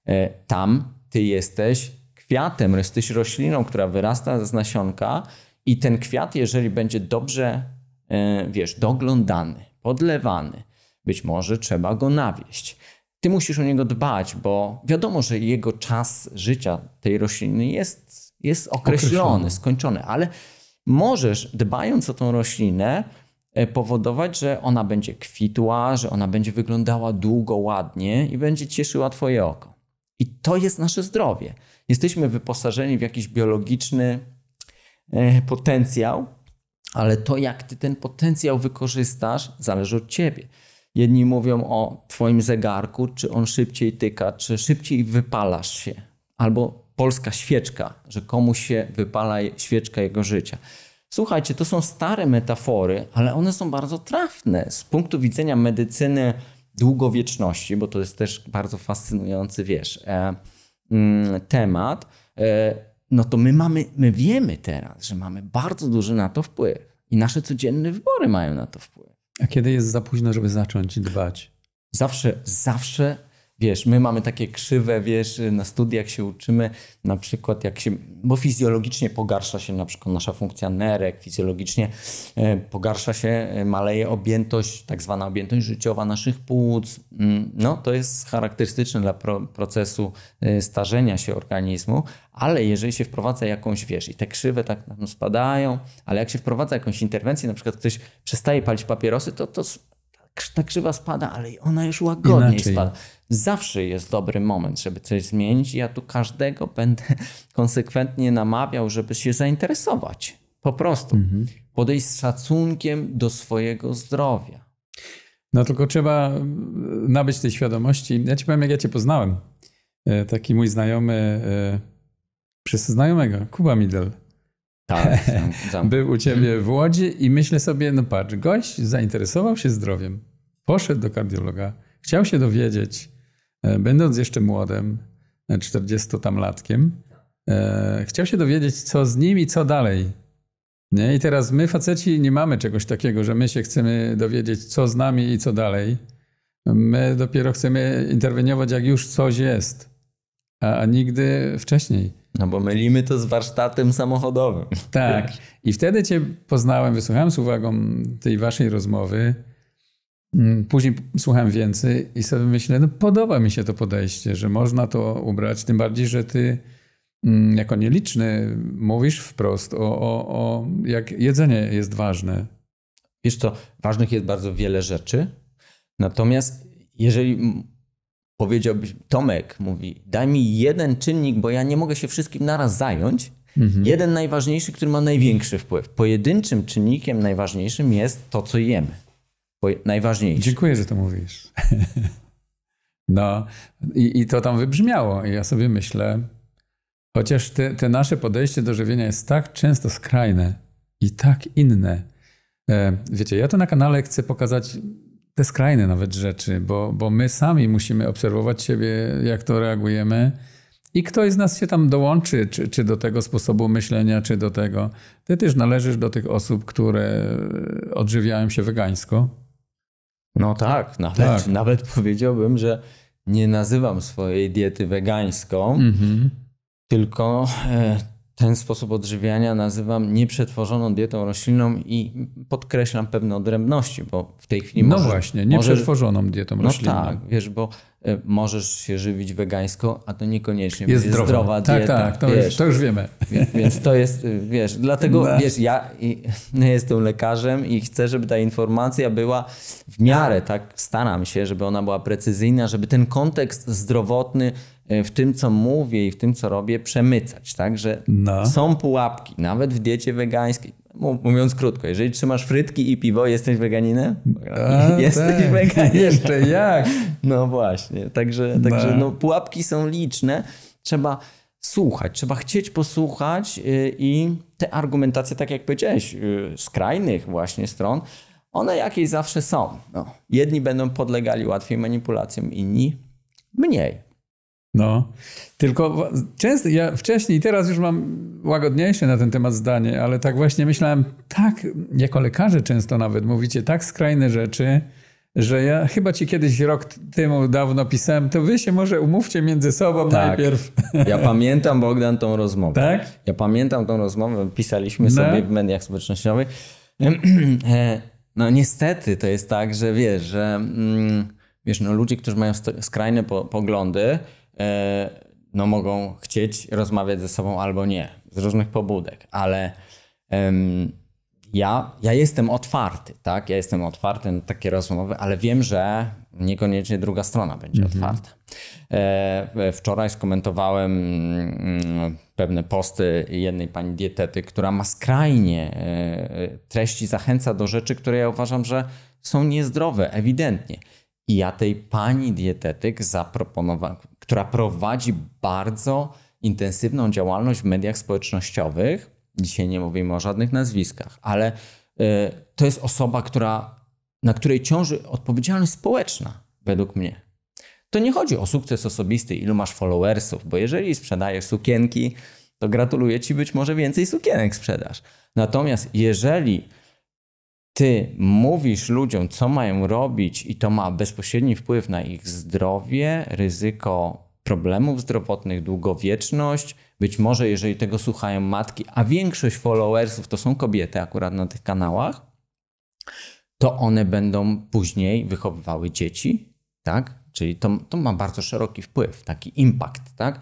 E, tam ty jesteś kwiatem, jesteś rośliną, która wyrasta z nasionka i ten kwiat, jeżeli będzie dobrze, e, wiesz, doglądany, podlewany, być może trzeba go nawieść. Ty musisz o niego dbać, bo wiadomo, że jego czas życia tej rośliny jest, jest określony, określony, skończony, ale możesz, dbając o tą roślinę, e, powodować, że ona będzie kwitła, że ona będzie wyglądała długo, ładnie i będzie cieszyła Twoje oko. I to jest nasze zdrowie. Jesteśmy wyposażeni w jakiś biologiczny e, potencjał, ale to, jak ty ten potencjał wykorzystasz, zależy od ciebie. Jedni mówią o twoim zegarku, czy on szybciej tyka, czy szybciej wypalasz się, albo polska świeczka, że komuś się wypala świeczka jego życia. Słuchajcie, to są stare metafory, ale one są bardzo trafne z punktu widzenia medycyny długowieczności, bo to jest też bardzo fascynujący, wiesz, e, mm, temat, e, no to my mamy, my wiemy teraz, że mamy bardzo duży na to wpływ i nasze codzienne wybory mają na to wpływ. A kiedy jest za późno, żeby zacząć dbać? Zawsze, zawsze wiesz, my mamy takie krzywe, wiesz, na studiach się uczymy, na przykład jak się, bo fizjologicznie pogarsza się na przykład nasza funkcja nerek, fizjologicznie e, pogarsza się, e, maleje objętość, tak zwana objętość życiowa naszych płuc. Mm, no, to jest charakterystyczne dla pro, procesu e, starzenia się organizmu, ale jeżeli się wprowadza jakąś, wiesz, i te krzywe tak nam spadają, ale jak się wprowadza jakąś interwencję, na przykład ktoś przestaje palić papierosy, to to tak, ta krzywa spada, ale ona już łagodniej Inaczej. spada. Zawsze jest dobry moment, żeby coś zmienić. Ja tu każdego będę konsekwentnie namawiał, żeby się zainteresować. Po prostu. Mhm. Podejść z szacunkiem do swojego zdrowia. No tylko trzeba e, nabyć tej świadomości. Ja ci powiem, jak ja cię poznałem. E, taki mój znajomy, przez e, znajomego, Kuba Midel tak. Był u ciebie w Łodzi i myślę sobie, no patrz, gość zainteresował się zdrowiem, poszedł do kardiologa, chciał się dowiedzieć, e, będąc jeszcze młodym, 40 e, tam latkiem, e, chciał się dowiedzieć, co z nim i co dalej. Nie? I teraz my, faceci, nie mamy czegoś takiego, że my się chcemy dowiedzieć, co z nami i co dalej. My dopiero chcemy interweniować, jak już coś jest, a, a nigdy wcześniej. No bo mylimy to z warsztatem samochodowym. Tak. I wtedy cię poznałem, wysłuchałem z uwagą tej waszej rozmowy. Mm, później słuchałem więcej i sobie myślę, no podoba mi się to podejście, że można to ubrać, tym bardziej, że ty mm, jako nieliczny mówisz wprost o, o, o jak jedzenie jest ważne. Wiesz co? ważnych jest bardzo wiele rzeczy, natomiast jeżeli powiedziałbyś, Tomek mówi, daj mi jeden czynnik, bo ja nie mogę się wszystkim naraz zająć. Mhm. Jeden najważniejszy, który ma największy wpływ. Pojedynczym czynnikiem najważniejszym jest to, co jemy. Najważniejsze. Dziękuję, że to mówisz. no i, i to tam wybrzmiało. I ja sobie myślę, chociaż te, te nasze podejście do żywienia jest tak często skrajne i tak inne. E, wiecie, ja tu na kanale chcę pokazać te skrajne nawet rzeczy, bo, bo my sami musimy obserwować siebie, jak to reagujemy. I ktoś z nas się tam dołączy, czy, czy do tego sposobu myślenia, czy do tego. Ty też należysz do tych osób, które odżywiają się wegańsko. No tak, nawet, tak. nawet powiedziałbym, że nie nazywam swojej diety wegańską, mm -hmm. tylko e, ten sposób odżywiania nazywam nieprzetworzoną dietą roślinną i podkreślam pewne odrębności, bo w tej chwili. No właśnie, nieprzetworzoną możesz, dietą no roślinną. No tak, wiesz, bo e, możesz się żywić wegańsko, a to niekoniecznie jest, jest zdrowa, tak, dieta. Tak, tak, to, wiesz, już, to już wiemy. Więc to jest, e, wiesz, dlatego no. wiesz, ja nie no, jestem lekarzem i chcę, żeby ta informacja była w miarę, tak staram się, żeby ona była precyzyjna, żeby ten kontekst zdrowotny E, w tym, co mówię i w tym, co robię, przemycać, tak? Że no. są pułapki, nawet w diecie wegańskiej. Mówiąc krótko, jeżeli trzymasz frytki i piwo, jesteś weganinem? A, jesteś tak. weganinem. Jeszcze jak? No właśnie, także, no. także no, pułapki są liczne. Trzeba słuchać, trzeba chcieć posłuchać y, i te argumentacje, tak jak powiedziałeś, y, skrajnych właśnie stron, one jakieś zawsze są. No, jedni będą podlegali łatwiej manipulacjom, inni mniej. No, tylko często, ja wcześniej, teraz już mam łagodniejsze na ten temat zdanie, ale tak właśnie myślałem, tak, jako lekarze często nawet mówicie tak skrajne rzeczy, że ja chyba ci kiedyś rok temu dawno pisałem, to wy się może umówcie między sobą tak. najpierw. Ja pamiętam, Bogdan, tą rozmowę. Tak? Ja pamiętam tą rozmowę, pisaliśmy no. sobie w mediach społecznościowych. E, no niestety to jest tak, że wiesz, że mm, wiesz, no, ludzie, którzy mają skrajne poglądy, E, no, mogą chcieć rozmawiać ze sobą albo nie, z różnych pobudek, ale ja, ja jestem otwarty, tak? Ja jestem otwarty na takie rozmowy, ale wiem, że niekoniecznie druga strona będzie mhm. otwarta. E, wczoraj skomentowałem mm, pewne posty jednej pani dietety, która ma skrajnie e, treści, zachęca do rzeczy, które ja uważam, że są niezdrowe, ewidentnie. I ja tej pani dietetyk zaproponowałem, która prowadzi bardzo intensywną działalność w mediach społecznościowych. Dzisiaj nie mówimy o żadnych nazwiskach, ale y, to jest osoba, która, na której ciąży odpowiedzialność społeczna, według mnie. To nie chodzi o sukces osobisty, ilu masz followersów, bo jeżeli sprzedajesz sukienki, to gratuluję ci, być może więcej sukienek sprzedaż. Natomiast jeżeli ty mówisz ludziom, co mają robić, i to ma bezpośredni wpływ na ich zdrowie, ryzyko problemów zdrowotnych, długowieczność. Być może, jeżeli tego słuchają matki, a większość followersów to są kobiety akurat na tych kanałach, to one będą później wychowywały dzieci, tak? Czyli to, to ma bardzo szeroki wpływ, taki impact, tak?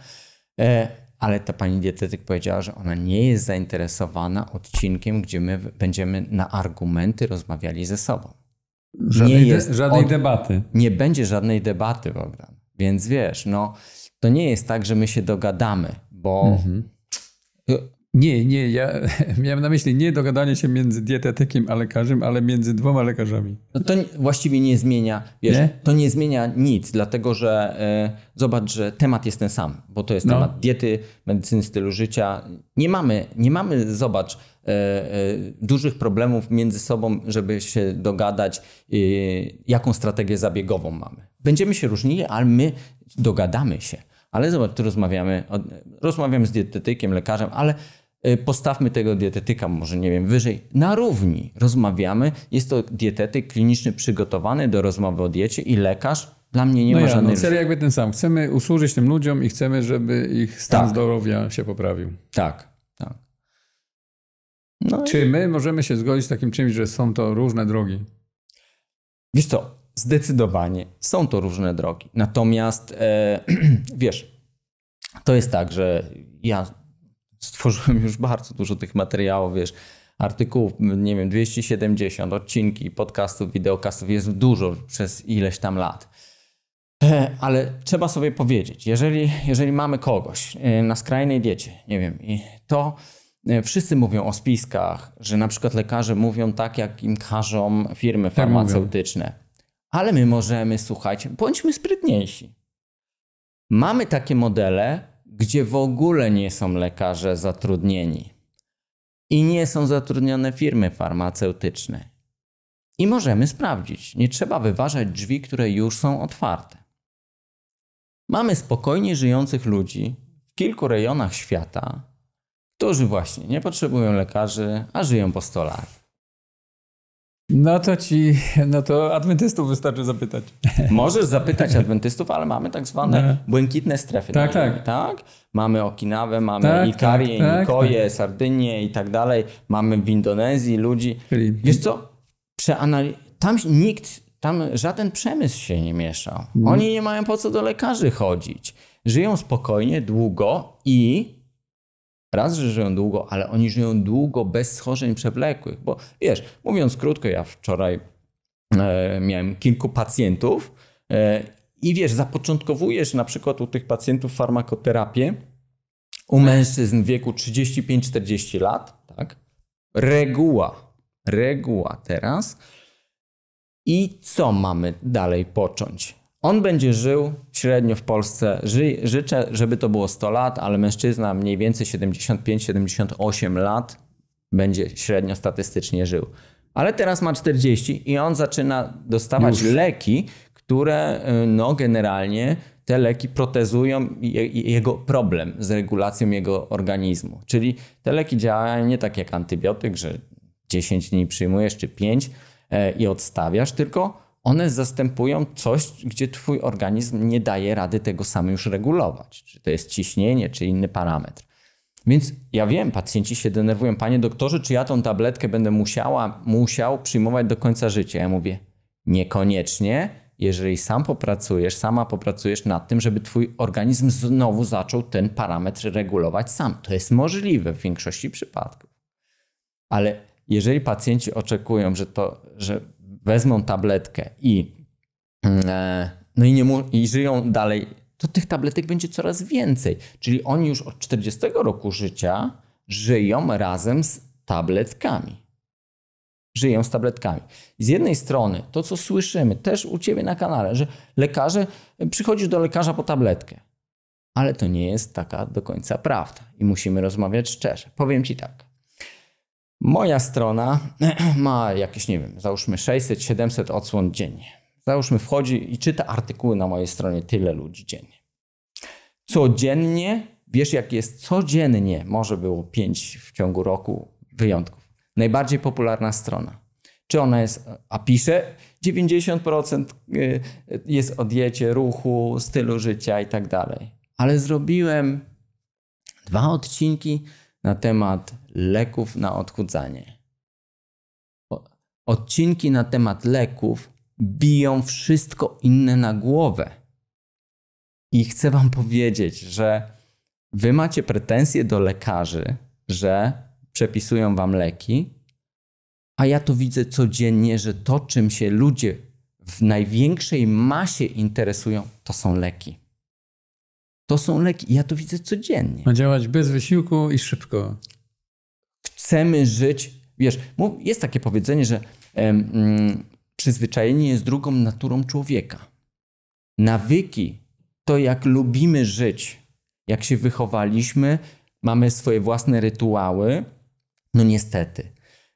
E, ale ta pani dietetyk powiedziała, że ona nie jest zainteresowana odcinkiem, gdzie my będziemy na argumenty rozmawiali ze sobą. Żadnej, nie jest żadnej od... debaty. Nie będzie żadnej debaty, Bogdan. Więc wiesz, no, to nie jest tak, że my się dogadamy, bo mhm. Nie, nie, ja miałem na myśli nie dogadanie się między dietetykiem a lekarzem, ale między dwoma lekarzami. No to właściwie nie zmienia, wiesz, nie? to nie zmienia nic, dlatego że y, zobacz, że temat jest ten sam, bo to jest no. temat diety, medycyny, stylu życia. Nie mamy, nie mamy, zobacz, y, y, dużych problemów między sobą, żeby się dogadać, jaką strategię zabiegową mamy. Będziemy się różnili, ale my dogadamy się. Ale zobacz, tu rozmawiamy, rozmawiamy z dietetykiem, lekarzem, ale Y, postawmy tego dietetyka, może nie wiem, wyżej, na równi. Rozmawiamy. Jest to dietetyk kliniczny przygotowany do rozmowy o diecie i lekarz dla mnie nie no ma ja, no, żadnej... No cel jakby ten sam. Chcemy usłużyć tym ludziom i chcemy, żeby ich stan tak. zdrowia się poprawił. Tak, tak. No Czy i... my możemy się zgodzić z takim czymś, że są to różne drogi? Wiesz co, zdecydowanie są to różne drogi. Natomiast e, wiesz, to jest tak, że ja stworzyłem już bardzo dużo tych materiałów, wiesz, artykułów, nie wiem, 270, odcinki, podcastów, wideokastów jest dużo przez ileś tam lat. E, ale trzeba sobie powiedzieć, jeżeli, jeżeli mamy kogoś e, na skrajnej diecie, nie wiem, i to e, wszyscy mówią o spiskach, że na przykład lekarze mówią tak, jak im każą firmy tak farmaceutyczne. Ale my możemy, słuchajcie, bądźmy sprytniejsi. Mamy takie modele, gdzie w ogóle nie są lekarze zatrudnieni i nie są zatrudnione firmy farmaceutyczne. I możemy sprawdzić, nie trzeba wyważać drzwi, które już są otwarte. Mamy spokojnie żyjących ludzi w kilku rejonach świata, którzy właśnie nie potrzebują lekarzy, a żyją po 100 lat. No to ci, no to adwentystów wystarczy zapytać. Możesz zapytać adwentystów, ale mamy tak zwane no. błękitne strefy. Tak, tak. tak. Mamy Okinawę, mamy tak, Ikarię, tak, tak Nikoję, tak. Sardynię i tak dalej. Mamy w Indonezji ludzi. Czyli... Wiesz co? Przeanaliz... Tam nikt, tam żaden przemysł się nie mieszał. Mm. Oni nie mają po co do lekarzy chodzić. Żyją spokojnie, długo i Raz, że żyją długo, ale oni żyją długo bez schorzeń przewlekłych, bo wiesz, mówiąc krótko, ja wczoraj e, miałem kilku pacjentów e, i wiesz, zapoczątkowujesz na przykład u tych pacjentów farmakoterapię u mężczyzn w wieku 35-40 lat, tak? Reguła, reguła teraz. I co mamy dalej począć? On będzie żył średnio w Polsce. Ży, życzę, żeby to było 100 lat, ale mężczyzna mniej więcej 75-78 lat będzie średnio statystycznie żył. Ale teraz ma 40 i on zaczyna dostawać Już. leki, które y, no, generalnie te leki protezują jego problem z regulacją jego organizmu. Czyli te leki działają nie tak jak antybiotyk, że 10 dni przyjmujesz czy 5 e, i odstawiasz, tylko one zastępują coś, gdzie twój organizm nie daje rady tego sam już regulować. Czy to jest ciśnienie, czy inny parametr. Więc ja wiem, pacjenci się denerwują. Panie doktorze, czy ja tą tabletkę będę musiała, musiał przyjmować do końca życia? Ja mówię, niekoniecznie, jeżeli sam popracujesz, sama popracujesz nad tym, żeby twój organizm znowu zaczął ten parametr regulować sam. To jest możliwe w większości przypadków. Ale jeżeli pacjenci oczekują, że to, że wezmą tabletkę i, mm, e, no i, nie i żyją dalej, to tych tabletek będzie coraz więcej. Czyli oni już od 40 roku życia żyją razem z tabletkami. Żyją z tabletkami. Z jednej strony to, co słyszymy też u ciebie na kanale, że lekarze, e, przychodzisz do lekarza po tabletkę. Ale to nie jest taka do końca prawda i musimy rozmawiać szczerze. Powiem ci tak. Moja strona ma jakieś, nie wiem, załóżmy 600-700 odsłon dziennie. Załóżmy wchodzi i czyta artykuły na mojej stronie tyle ludzi dziennie. Codziennie, wiesz jak jest, codziennie, może było 5 w ciągu roku wyjątków. Najbardziej popularna strona. Czy ona jest, a pisze, 90% y, jest o diecie, ruchu, stylu życia i tak dalej. Ale zrobiłem dwa odcinki na temat leków na odchudzanie. Odcinki na temat leków biją wszystko inne na głowę. I chcę Wam powiedzieć, że Wy macie pretensje do lekarzy, że przepisują Wam leki, a ja to widzę codziennie, że to, czym się ludzie w największej masie interesują, to są leki. To są leki. Ja to widzę codziennie. Ma działać bez wysiłku i szybko. Chcemy żyć. Wiesz, jest takie powiedzenie, że em, mm, przyzwyczajenie jest drugą naturą człowieka. Nawyki to jak lubimy żyć, jak się wychowaliśmy, mamy swoje własne rytuały, no niestety,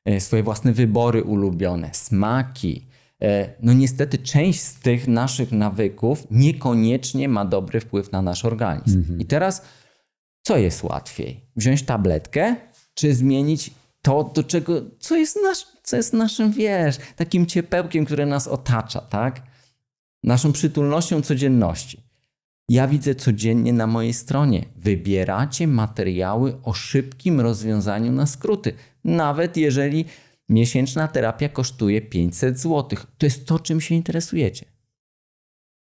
e, swoje własne wybory ulubione, smaki, E, no niestety część z tych naszych nawyków niekoniecznie ma dobry wpływ na nasz organizm. Mhm. I teraz co jest łatwiej? Wziąć tabletkę czy zmienić to, do czego, co jest, nasz, co jest naszym, wiesz, takim ciepełkiem, które nas otacza, tak? Naszą przytulnością codzienności. Ja widzę codziennie na mojej stronie. Wybieracie materiały o szybkim rozwiązaniu na skróty. Nawet jeżeli Miesięczna terapia kosztuje 500 zł. To jest to, czym się interesujecie.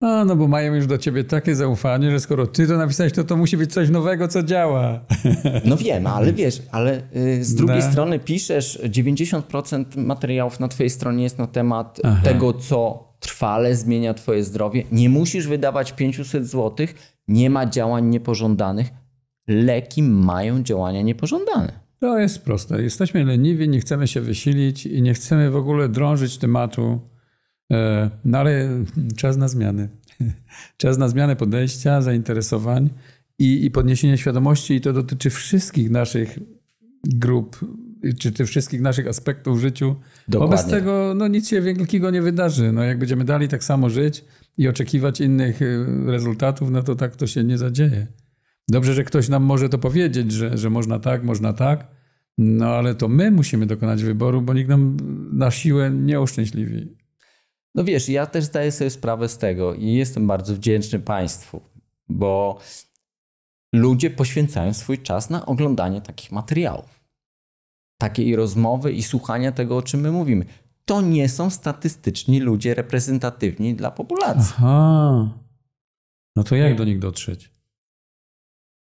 A, no bo mają już do ciebie takie zaufanie, że skoro ty to napisałeś, to to musi być coś nowego, co działa. No wiem, ale wiesz, ale y, z drugiej no. strony piszesz, 90% materiałów na twojej stronie jest na temat Aha. tego, co trwale zmienia twoje zdrowie. Nie musisz wydawać 500 zł, nie ma działań niepożądanych. Leki mają działania niepożądane. To jest proste. Jesteśmy leniwi, nie chcemy się wysilić i nie chcemy w ogóle drążyć tematu. E, no ale czas na zmiany. Czas na zmianę podejścia, zainteresowań i, i podniesienie świadomości, i to dotyczy wszystkich naszych grup, czy wszystkich naszych aspektów w życiu. Dokładnie. Wobec tego no, nic się wielkiego nie wydarzy. No, jak będziemy dali tak samo żyć i oczekiwać innych e, rezultatów, no to tak to się nie zadzieje. Dobrze, że ktoś nam może to powiedzieć, że, że można tak, można tak, no ale to my musimy dokonać wyboru, bo nikt nam na siłę nie uszczęśliwi. No wiesz, ja też zdaję sobie sprawę z tego i jestem bardzo wdzięczny Państwu, bo ludzie poświęcają swój czas na oglądanie takich materiałów, takiej rozmowy i słuchania tego, o czym my mówimy. To nie są statystyczni ludzie reprezentatywni dla populacji. Aha. No to jak do nich dotrzeć?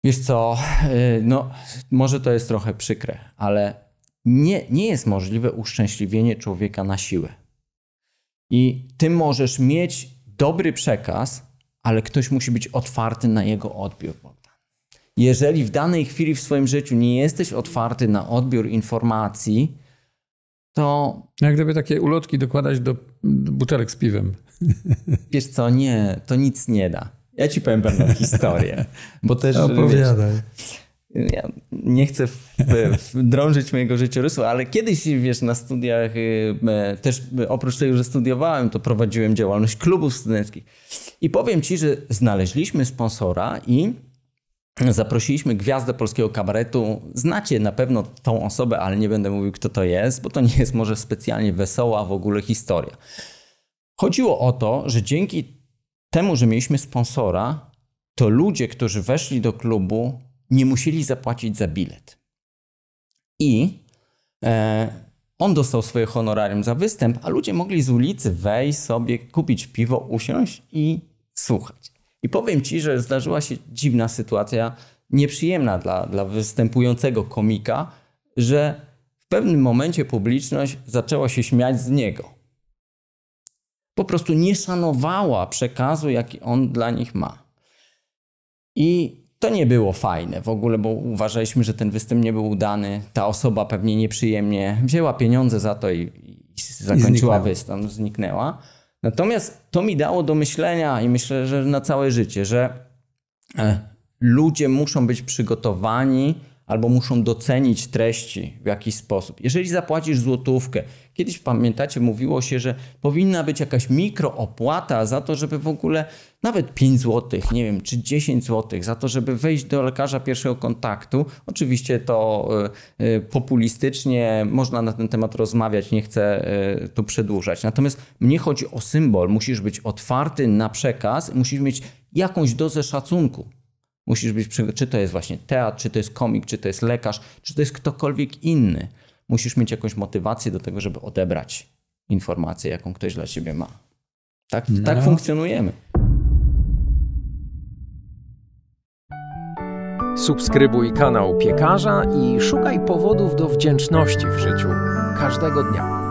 Wiesz co, y, no może to jest trochę przykre, ale nie, nie jest możliwe uszczęśliwienie człowieka na siłę. I ty możesz mieć dobry przekaz, ale ktoś musi być otwarty na jego odbiór. Jeżeli w danej chwili w swoim życiu nie jesteś otwarty na odbiór informacji, to. Jak gdyby takie ulotki dokładać do butelek z piwem. Wiesz co, nie, to nic nie da ja ci powiem pewną historię. Bo też, Opowiadaj. Wiesz, ja nie chcę drążyć mojego życiorysu, ale kiedyś, wiesz, na studiach y, też oprócz tego, że studiowałem, to prowadziłem działalność klubów studenckich. I powiem ci, że znaleźliśmy sponsora i zaprosiliśmy gwiazdę polskiego kabaretu. Znacie na pewno tą osobę, ale nie będę mówił, kto to jest, bo to nie jest może specjalnie wesoła w ogóle historia. Chodziło o to, że dzięki temu, że mieliśmy sponsora, to ludzie, którzy weszli do klubu, nie musieli zapłacić za bilet. I e, on dostał swoje honorarium za występ, a ludzie mogli z ulicy wejść sobie, kupić piwo, usiąść i słuchać. I powiem ci, że zdarzyła się dziwna sytuacja, nieprzyjemna dla, dla występującego komika, że w pewnym momencie publiczność zaczęła się śmiać z niego po prostu nie szanowała przekazu, jaki on dla nich ma. I to nie było fajne w ogóle, bo uważaliśmy, że ten występ nie był udany. Ta osoba pewnie nieprzyjemnie wzięła pieniądze za to i, i zakończyła I występ, zniknęła. Natomiast to mi dało do myślenia i myślę, że na całe życie, że e, ludzie muszą być przygotowani albo muszą docenić treści w jakiś sposób. Jeżeli zapłacisz złotówkę, kiedyś pamiętacie, mówiło się, że powinna być jakaś mikroopłata za to, żeby w ogóle nawet 5 zł, nie wiem, czy 10 zł, za to, żeby wejść do lekarza pierwszego kontaktu. Oczywiście to y, y, populistycznie można na ten temat rozmawiać, nie chcę y, tu przedłużać. Natomiast mnie chodzi o symbol. Musisz być otwarty na przekaz, musisz mieć jakąś dozę szacunku. Musisz być przygotowany, czy to jest właśnie teatr, czy to jest komik, czy to jest lekarz, czy to jest ktokolwiek inny. Musisz mieć jakąś motywację do tego, żeby odebrać informację, jaką ktoś dla ciebie ma. Tak, no. tak funkcjonujemy. Subskrybuj kanał piekarza i szukaj powodów do wdzięczności w życiu każdego dnia.